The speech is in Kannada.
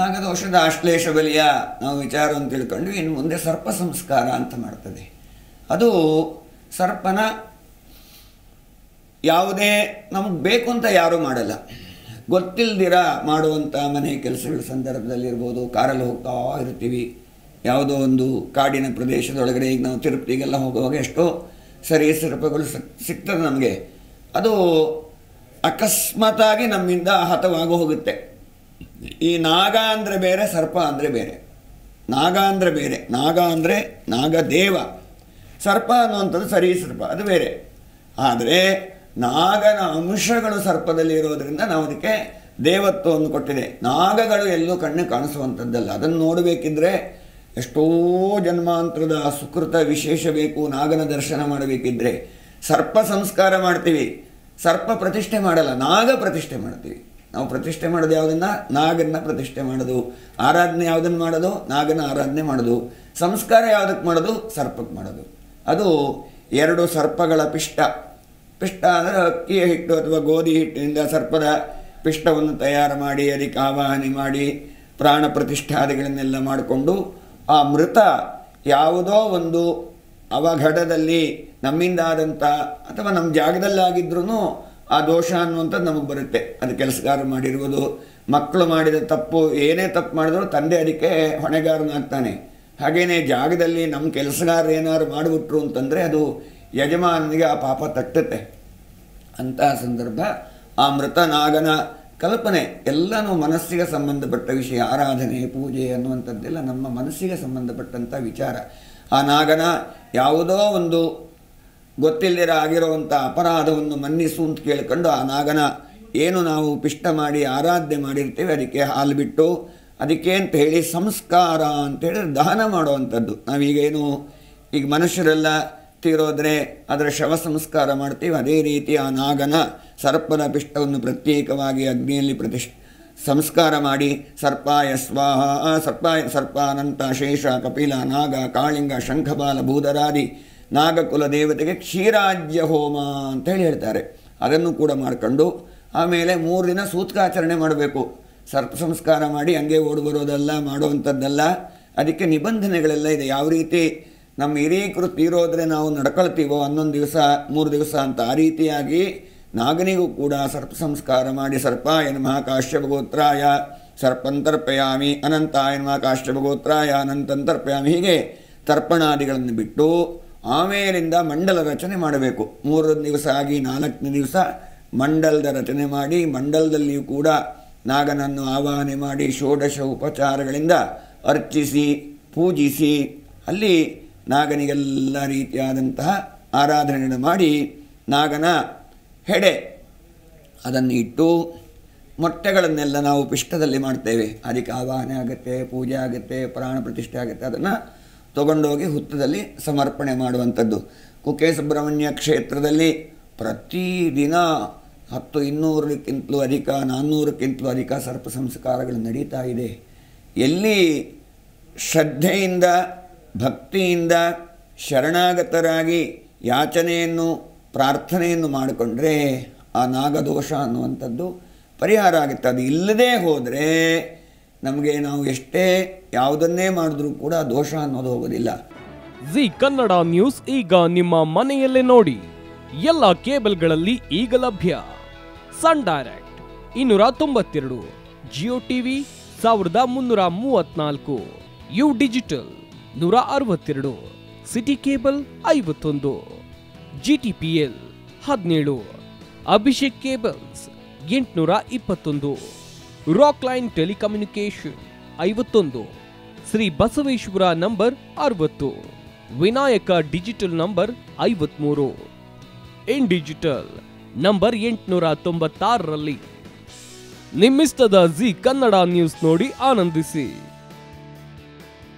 ನಾಗದೋಷದ ಆಶ್ಲೇಷ ಬಲಿಯ ನಾವು ವಿಚಾರ ಅಂತ ತಿಳ್ಕೊಂಡು ಇನ್ನು ಮುಂದೆ ಸರ್ಪ ಸಂಸ್ಕಾರ ಅಂತ ಮಾಡ್ತದೆ ಅದು ಸರ್ಪನ ಯಾವುದೇ ನಮಗೆ ಬೇಕು ಅಂತ ಯಾರೂ ಮಾಡಲ್ಲ ಗೊತ್ತಿಲ್ದಿರ ಮಾಡುವಂಥ ಮನೆ ಕೆಲಸಗಳ ಸಂದರ್ಭದಲ್ಲಿರ್ಬೋದು ಕಾರಲ್ಲಿ ಹೋಗ್ತಾ ಇರ್ತೀವಿ ಯಾವುದೋ ಒಂದು ಕಾಡಿನ ಪ್ರದೇಶದೊಳಗಡೆ ಈಗ ನಾವು ತಿರುಪ್ತಿಗೆಲ್ಲ ಹೋಗುವಾಗ ಎಷ್ಟೋ ಸರಿ ಸರ್ಪಗಳು ಸಿಗ್ತದೆ ನಮಗೆ ಅದು ಅಕಸ್ಮಾತಾಗಿ ನಮ್ಮಿಂದ ಹತವಾಗಿ ಹೋಗುತ್ತೆ ಈ ನಾಗ ಅಂದರೆ ಬೇರೆ ಸರ್ಪ ಅಂದರೆ ಬೇರೆ ನಾಗ ಅಂದರೆ ಬೇರೆ ನಾಗ ಅಂದರೆ ನಾಗದೇವ ಸರ್ಪ ಅನ್ನುವಂಥದ್ದು ಸರಿ ಸರ್ಪ ಅದು ಬೇರೆ ಆದರೆ ನಾಗನ ಅಂಶಗಳು ಸರ್ಪದಲ್ಲಿ ಇರೋದರಿಂದ ನಾವು ಅದಕ್ಕೆ ದೇವತ್ವವನ್ನು ಕೊಟ್ಟಿದೆ ನಾಗಗಳು ಎಲ್ಲೂ ಕಣ್ಣು ಕಾಣಿಸುವಂಥದ್ದಲ್ಲ ಅದನ್ನು ನೋಡಬೇಕಿದ್ರೆ ಎಷ್ಟೋ ಜನ್ಮಾಂತರದ ಸುಕೃತ ವಿಶೇಷ ಬೇಕು ನಾಗನ ದರ್ಶನ ಮಾಡಬೇಕಿದ್ರೆ ಸರ್ಪ ಸಂಸ್ಕಾರ ಮಾಡ್ತೀವಿ ಸರ್ಪ ಪ್ರತಿಷ್ಠೆ ಮಾಡಲ್ಲ ನಾಗ ಪ್ರತಿಷ್ಠೆ ಮಾಡ್ತೀವಿ ನಾವು ಪ್ರತಿಷ್ಠೆ ಮಾಡೋದು ಯಾವುದನ್ನ ನಾಗನ್ನ ಪ್ರತಿಷ್ಠೆ ಮಾಡೋದು ಆರಾಧನೆ ಯಾವುದನ್ನು ಮಾಡೋದು ನಾಗನ ಆರಾಧನೆ ಮಾಡೋದು ಸಂಸ್ಕಾರ ಯಾವುದಕ್ಕೆ ಮಾಡೋದು ಸರ್ಪಕ್ಕೆ ಮಾಡೋದು ಅದು ಎರಡು ಸರ್ಪಗಳ ಪಿಷ್ಟ ಪಿಷ್ಟ ಅಂದರೆ ಅಕ್ಕಿಯ ಹಿಟ್ಟು ಅಥವಾ ಗೋಧಿ ಹಿಟ್ಟಿನಿಂದ ಸರ್ಪದ ಪಿಷ್ಟವನ್ನು ತಯಾರು ಮಾಡಿ ಅದಕ್ಕೆ ಆವಾಹನೆ ಮಾಡಿ ಪ್ರಾಣ ಪ್ರತಿಷ್ಠಾದಿಗಳನ್ನೆಲ್ಲ ಮಾಡಿಕೊಂಡು ಆ ಮೃತ ಯಾವುದೋ ಒಂದು ಅವಘಡದಲ್ಲಿ ನಮ್ಮಿಂದ ಅಥವಾ ನಮ್ಮ ಜಾಗದಲ್ಲಾಗಿದ್ರೂ ಆ ದೋಷ ಅನ್ನುವಂಥದ್ದು ನಮಗೆ ಬರುತ್ತೆ ಅದು ಕೆಲಸಗಾರ ಮಾಡಿರುವುದು ಮಕ್ಕಳು ಮಾಡಿದ ತಪ್ಪು ಏನೇ ತಪ್ಪು ಮಾಡಿದ್ರು ತಂದೆ ಅದಕ್ಕೆ ಹೊಣೆಗಾರನಾಗ್ತಾನೆ ಹಾಗೆಯೇ ಜಾಗದಲ್ಲಿ ನಮ್ಮ ಕೆಲಸಗಾರ ಏನಾದ್ರು ಮಾಡಿಬಿಟ್ರು ಅಂತಂದರೆ ಅದು ಯಜಮಾನನಿಗೆ ಆ ಪಾಪ ತಟ್ಟುತ್ತೆ ಅಂತಹ ಸಂದರ್ಭ ಆ ನಾಗನ ಕಲ್ಪನೆ ಎಲ್ಲನೂ ಮನಸ್ಸಿಗೆ ಸಂಬಂಧಪಟ್ಟ ವಿಷಯ ಆರಾಧನೆ ಪೂಜೆ ಅನ್ನುವಂಥದ್ದೆಲ್ಲ ನಮ್ಮ ಮನಸ್ಸಿಗೆ ಸಂಬಂಧಪಟ್ಟಂಥ ವಿಚಾರ ಆ ನಾಗನ ಯಾವುದೋ ಒಂದು ಗೊತ್ತಿಲ್ಲದಿರ ಆಗಿರುವಂಥ ಅಪರಾಧವನ್ನು ಮನ್ನಿಸು ಅಂತ ಕೇಳಿಕೊಂಡು ಆ ನಾಗನ ಏನು ನಾವು ಪಿಷ್ಟ ಮಾಡಿ ಆರಾಧನೆ ಮಾಡಿರ್ತೀವಿ ಅದಕ್ಕೆ ಹಾಲು ಬಿಟ್ಟು ಅದಕ್ಕೆ ಅಂತ ಹೇಳಿ ಸಂಸ್ಕಾರ ಅಂತೇಳಿ ದಹನ ಮಾಡುವಂಥದ್ದು ನಾವೀಗೇನು ಈಗ ಮನುಷ್ಯರೆಲ್ಲ ತೀರೋದ್ರೆ ಅದರ ಶವ ಸಂಸ್ಕಾರ ಮಾಡ್ತೀವಿ ಅದೇ ರೀತಿ ಆ ನಾಗನ ಸರ್ಪನ ಪಿಷ್ಟವನ್ನು ಪ್ರತ್ಯೇಕವಾಗಿ ಅಗ್ನಿಯಲ್ಲಿ ಪ್ರತಿಷ್ ಸಂಸ್ಕಾರ ಮಾಡಿ ಸರ್ಪಾಯ ಸ್ವಾಹ ಸರ್ಪಾಯ ಸರ್ಪಾನಂತ ಶೇಷ ಕಪಿಲ ನಾಗ ಕಾಳಿಂಗ ಶಂಖಬಾಲ ಭೂದರಾದಿ ನಾಗಕುಲ ದೇವತೆಗೆ ಕ್ಷೀರಾಜ್ಯ ಹೋಮ ಅಂತ ಹೇಳಿ ಹೇಳ್ತಾರೆ ಅದನ್ನು ಕೂಡ ಮಾಡ್ಕೊಂಡು ಆಮೇಲೆ ಮೂರು ದಿನ ಸೂತ್ಕಾಚರಣೆ ಮಾಡಬೇಕು ಸರ್ಪ ಸಂಸ್ಕಾರ ಮಾಡಿ ಹಂಗೆ ಓಡಿ ಬರೋದಲ್ಲ ಮಾಡುವಂಥದ್ದಲ್ಲ ಅದಕ್ಕೆ ನಿಬಂಧನೆಗಳೆಲ್ಲ ಇದೆ ಯಾವ ರೀತಿ ನಮ್ಮ ಹಿರೀಕೃತ ಇರೋದ್ರೆ ನಾವು ನಡ್ಕೊಳ್ತೀವೋ ಹನ್ನೊಂದು ದಿವಸ ಮೂರು ದಿವಸ ಅಂತ ಆ ರೀತಿಯಾಗಿ ನಾಗನಿಗೂ ಕೂಡ ಸರ್ಪ ಸಂಸ್ಕಾರ ಮಾಡಿ ಸರ್ಪಾಯ ನಮಃ ಭಗೋತ್ರಾಯ ಸರ್ಪಂತರ್ಪಯಾಮಿ ಅನಂತಾಯ ನಮಃ ಭಗೋತ್ರಾಯ ಅನಂತಂತರ್ಪಯಾಮಿ ಹೀಗೆ ತರ್ಪಣಾದಿಗಳನ್ನು ಬಿಟ್ಟು ಆಮೇಲಿಂದ ಮಂಡಲ ರಚನೆ ಮಾಡಬೇಕು ಮೂರನೇ ದಿವಸ ಆಗಿ ನಾಲ್ಕನೇ ದಿವಸ ಮಂಡಲದ ರಚನೆ ಮಾಡಿ ಮಂಡಲದಲ್ಲಿಯೂ ಕೂಡ ನಾಗನನ್ನು ಆವಾಹನೆ ಮಾಡಿ ಷೋಡಶ ಉಪಚಾರಗಳಿಂದ ಅರ್ಚಿಸಿ ಪೂಜಿಸಿ ಅಲ್ಲಿ ನಾಗನಿಗೆಲ್ಲ ರೀತಿಯಾದಂತಹ ಆರಾಧನೆಯನ್ನು ಮಾಡಿ ನಾಗನ ಹೆಡೆ ಅದನ್ನು ಇಟ್ಟು ಮೊಟ್ಟೆಗಳನ್ನೆಲ್ಲ ನಾವು ಪಿಷ್ಟದಲ್ಲಿ ಮಾಡ್ತೇವೆ ಅದಕ್ಕೆ ಆವಾಹನೆ ಆಗುತ್ತೆ ಪೂಜೆ ಆಗುತ್ತೆ ಪ್ರಾಣ ಪ್ರತಿಷ್ಠೆ ಆಗುತ್ತೆ ಅದನ್ನು ತಗೊಂಡೋಗಿ ಹುತ್ತದಲ್ಲಿ ಸಮರ್ಪಣೆ ಮಾಡುವಂಥದ್ದು ಕುಕ್ಕೆ ಸುಬ್ರಹ್ಮಣ್ಯ ಕ್ಷೇತ್ರದಲ್ಲಿ ಪ್ರತಿ ದಿನ ಹತ್ತು ಇನ್ನೂರಕ್ಕಿಂತಲೂ ಅಧಿಕ ನಾನ್ನೂರಕ್ಕಿಂತಲೂ ಅಧಿಕ ಸರ್ಪ ಸಂಸ್ಕಾರಗಳು ನಡೀತಾ ಇದೆ ಎಲ್ಲಿ ಶ್ರದ್ಧೆಯಿಂದ ಭಕ್ತಿಯಿಂದ ಶರಣಾಗತರಾಗಿ ಯಾಚನೆಯನ್ನು ಪ್ರಾರ್ಥನೆಯನ್ನು ಮಾಡಿಕೊಂಡ್ರೆ ಆ ನಾಗದೋಷ ಅನ್ನುವಂಥದ್ದು ಪರಿಹಾರ ಆಗುತ್ತೆ ಅದು ಇಲ್ಲದೇ ಹೋದರೆ ನಮಗೆ ನಾವು ಎಷ್ಟೇ ಯಾವುದನ್ನೇ ಮಾಡಿದ್ರೂ ಕೂಡ ದೋಷ ಅನ್ನೋದು ಹೋಗೋದಿಲ್ಲ ಜಿ ಕನ್ನಡ ನ್ಯೂಸ್ ಈಗ ನಿಮ್ಮ ಮನೆಯಲ್ಲೇ ನೋಡಿ ಎಲ್ಲ ಕೇಬಲ್ಗಳಲ್ಲಿ ಈಗ ಲಭ್ಯ ಸನ್ ಡೈರೆಕ್ಟ್ ಇನ್ನೂರ ತೊಂಬತ್ತೆರಡು ಜಿಯೋ ಟಿ ವಿ ಸಾವಿರದ ಮುನ್ನೂರ ಮೂವತ್ನಾಲ್ಕು ಯು ಡಿಜಿಟಲ್ ನೂರ ಅರವತ್ತೆರಡು ಸಿಟಿ ಕೇಬಲ್ ಐವತ್ತೊಂದು ಜಿ ಟಿ ಪಿ ಎಲ್ ಹದಿನೇಳು ಅಭಿಷೇಕ್ ಕೇಬಲ್ಸ್ ಎಂಟುನೂರ ಇಪ್ಪತ್ತೊಂದು ರಾಕ್ಲೈನ್ ಟೆಲಿಕಮ್ಯುನಿಕೇಶನ್ ಐವತ್ತೊಂದು ಶ್ರೀ ಬಸವೇಶ್ವರ ನಂಬರ್ ಅರವತ್ತು ವಿನಾಯಕ ಡಿಜಿಟಲ್ ನಂಬರ್ ಐವತ್ಮೂರು ಇನ್ ಡಿಜಿಟಲ್ ನಂಬರ್ ಎಂಟುನೂರ ತೊಂಬತ್ತಾರರಲ್ಲಿ ನಿಮ್ಮಿಸ್ತದ ಜಿ ಕನ್ನಡ ನ್ಯೂಸ್ ನೋಡಿ ಆನಂದಿಸಿ